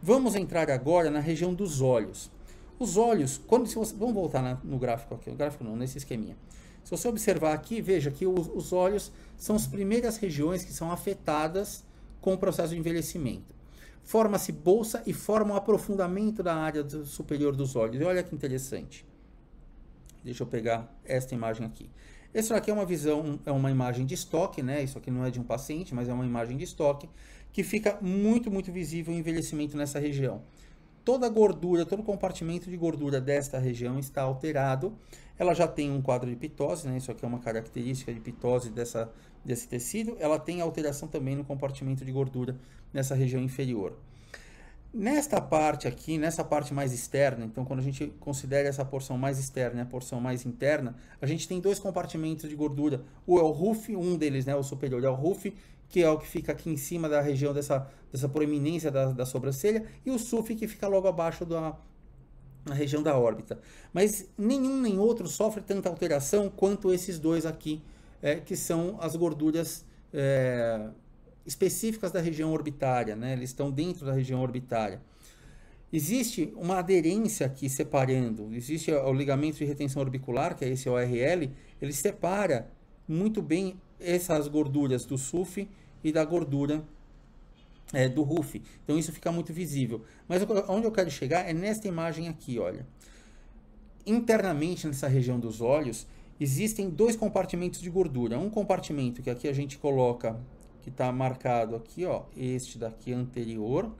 Vamos entrar agora na região dos olhos. Os olhos, quando se você, vamos voltar na, no gráfico aqui, no gráfico não, nesse esqueminha. Se você observar aqui, veja que os, os olhos são as primeiras regiões que são afetadas com o processo de envelhecimento. Forma-se bolsa e forma um aprofundamento da área do, superior dos olhos. E olha que interessante. Deixa eu pegar esta imagem aqui. Isso aqui é uma visão, é uma imagem de estoque, né? Isso aqui não é de um paciente, mas é uma imagem de estoque que fica muito, muito visível o envelhecimento nessa região. Toda a gordura, todo o compartimento de gordura desta região está alterado. Ela já tem um quadro de pitose, né? Isso aqui é uma característica de pitose dessa, desse tecido. Ela tem alteração também no compartimento de gordura nessa região inferior. Nesta parte aqui, nessa parte mais externa, então quando a gente considera essa porção mais externa e a porção mais interna, a gente tem dois compartimentos de gordura. O é o RUF, um deles, né, o superior é o RUF, que é o que fica aqui em cima da região dessa, dessa proeminência da, da sobrancelha, e o suf, que fica logo abaixo da, na região da órbita. Mas nenhum nem outro sofre tanta alteração quanto esses dois aqui, é, que são as gorduras é, específicas da região orbitária, né? eles estão dentro da região orbitária. Existe uma aderência aqui separando, existe o ligamento de retenção orbicular, que é esse ORL, ele separa muito bem essas gorduras do SUF e da gordura é, do RUF. Então isso fica muito visível. Mas onde eu quero chegar é nesta imagem aqui, olha. Internamente nessa região dos olhos, existem dois compartimentos de gordura. Um compartimento que aqui a gente coloca que está marcado aqui, ó, este daqui anterior,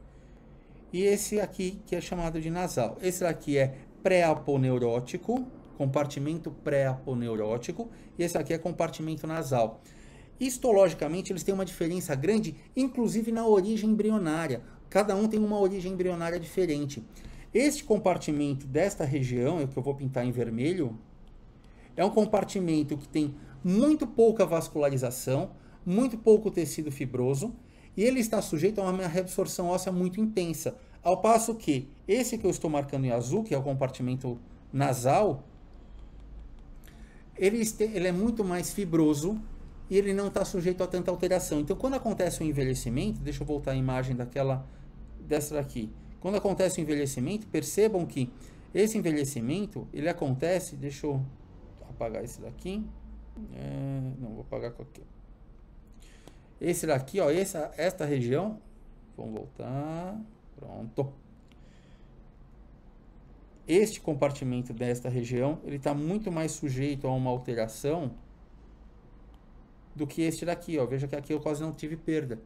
e esse aqui que é chamado de nasal. Esse daqui é pré-aponeurótico, compartimento pré-aponeurótico, e esse aqui é compartimento nasal. Histologicamente, eles têm uma diferença grande, inclusive na origem embrionária. Cada um tem uma origem embrionária diferente. Este compartimento desta região, é que eu vou pintar em vermelho, é um compartimento que tem muito pouca vascularização, muito pouco tecido fibroso e ele está sujeito a uma reabsorção óssea muito intensa. Ao passo que esse que eu estou marcando em azul, que é o compartimento nasal, ele, este, ele é muito mais fibroso e ele não está sujeito a tanta alteração. Então, quando acontece o envelhecimento, deixa eu voltar a imagem daquela dessa daqui. Quando acontece o envelhecimento, percebam que esse envelhecimento ele acontece. Deixa eu apagar esse daqui. É, não vou apagar qualquer. Esse daqui, ó, essa, esta região. Vamos voltar. Pronto. Este compartimento desta região, ele está muito mais sujeito a uma alteração do que este daqui, ó. Veja que aqui eu quase não tive perda.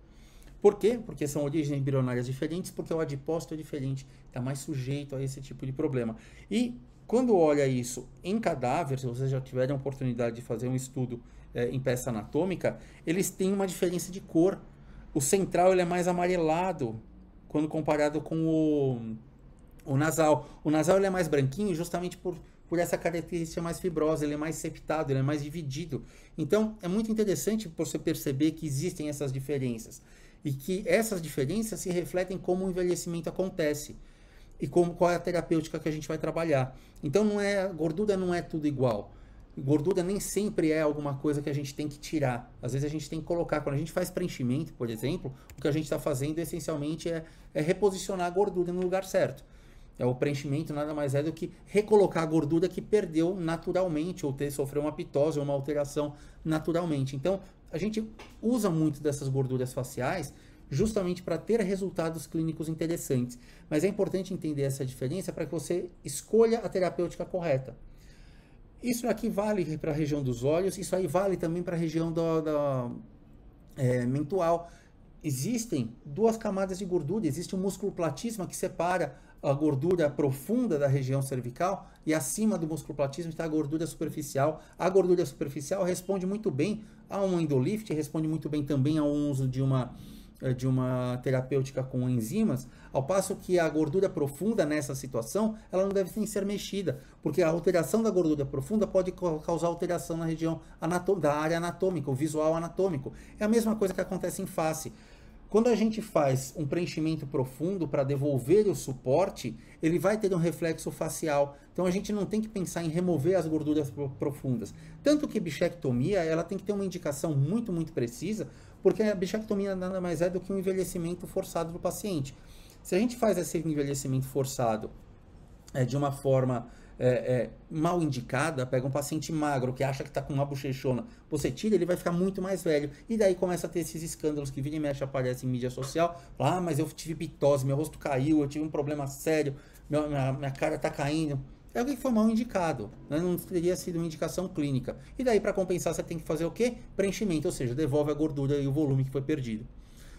Por quê? Porque são origens embrionárias diferentes, porque o adipócito é diferente, está mais sujeito a esse tipo de problema. E quando olha isso em cadáver, se vocês já tiverem a oportunidade de fazer um estudo é, em peça anatômica, eles têm uma diferença de cor. O central ele é mais amarelado quando comparado com o, o nasal. O nasal ele é mais branquinho justamente por, por essa característica mais fibrosa, ele é mais septado, ele é mais dividido. Então, é muito interessante você perceber que existem essas diferenças e que essas diferenças se refletem como o envelhecimento acontece e como, qual é a terapêutica que a gente vai trabalhar. Então não é gordura não é tudo igual. Gordura nem sempre é alguma coisa que a gente tem que tirar. Às vezes a gente tem que colocar. Quando a gente faz preenchimento, por exemplo, o que a gente está fazendo essencialmente é, é reposicionar a gordura no lugar certo. É o preenchimento nada mais é do que recolocar a gordura que perdeu naturalmente ou ter sofreu uma pitose ou uma alteração naturalmente. Então, a gente usa muito dessas gorduras faciais justamente para ter resultados clínicos interessantes. Mas é importante entender essa diferença para que você escolha a terapêutica correta. Isso aqui vale para a região dos olhos, isso aí vale também para a região da, é, mental. Existem duas camadas de gordura, existe o um platisma que separa a gordura profunda da região cervical e acima do músculo musculoplatismo está a gordura superficial. A gordura superficial responde muito bem a um endolift, responde muito bem também ao uso de uma eh, de uma terapêutica com enzimas, ao passo que a gordura profunda nessa situação, ela não deve nem ser mexida, porque a alteração da gordura profunda pode causar alteração na região da área anatômica, o visual anatômico. É a mesma coisa que acontece em face. Quando a gente faz um preenchimento profundo para devolver o suporte, ele vai ter um reflexo facial. Então a gente não tem que pensar em remover as gorduras profundas. Tanto que bichectomia, ela tem que ter uma indicação muito, muito precisa, porque a bichectomia nada mais é do que um envelhecimento forçado do paciente. Se a gente faz esse envelhecimento forçado é, de uma forma é, é, mal indicada, pega um paciente magro que acha que está com uma bochechona, você tira, ele vai ficar muito mais velho. E daí começa a ter esses escândalos que vira e mexe aparecem em mídia social. Ah, mas eu tive pitose, meu rosto caiu, eu tive um problema sério, minha, minha cara está caindo é alguém que foi mal indicado, né? não teria sido uma indicação clínica. E daí, para compensar, você tem que fazer o quê? Preenchimento, ou seja, devolve a gordura e o volume que foi perdido.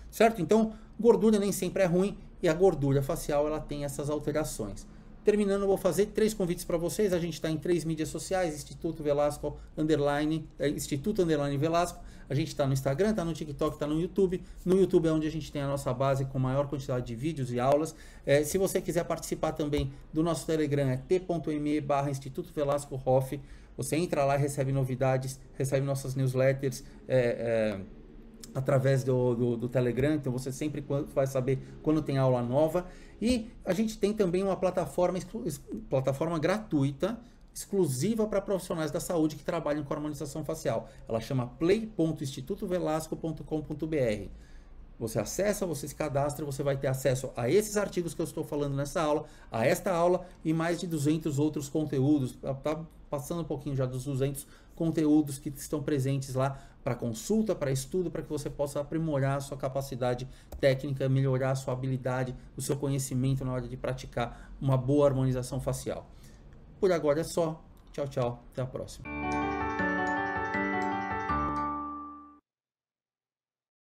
Certo? Então, gordura nem sempre é ruim e a gordura facial ela tem essas alterações. Terminando, eu vou fazer três convites para vocês. A gente está em três mídias sociais: Instituto Velasco Underline, é, Instituto Underline Velasco. A gente está no Instagram, está no TikTok, está no YouTube. No YouTube é onde a gente tem a nossa base com maior quantidade de vídeos e aulas. É, se você quiser participar também do nosso Telegram, é t.me barra Instituto Velasco Hoff. Você entra lá, recebe novidades, recebe nossas newsletters. É, é através do, do, do, Telegram, então você sempre vai saber quando tem aula nova. E a gente tem também uma plataforma, plataforma gratuita, exclusiva para profissionais da saúde que trabalham com harmonização facial. Ela chama play.institutovelasco.com.br. Você acessa, você se cadastra, você vai ter acesso a esses artigos que eu estou falando nessa aula, a esta aula e mais de 200 outros conteúdos. está tá passando um pouquinho já dos 200 conteúdos que estão presentes lá para consulta, para estudo, para que você possa aprimorar a sua capacidade técnica, melhorar a sua habilidade, o seu conhecimento na hora de praticar uma boa harmonização facial. Por agora é só. Tchau, tchau. Até a próxima.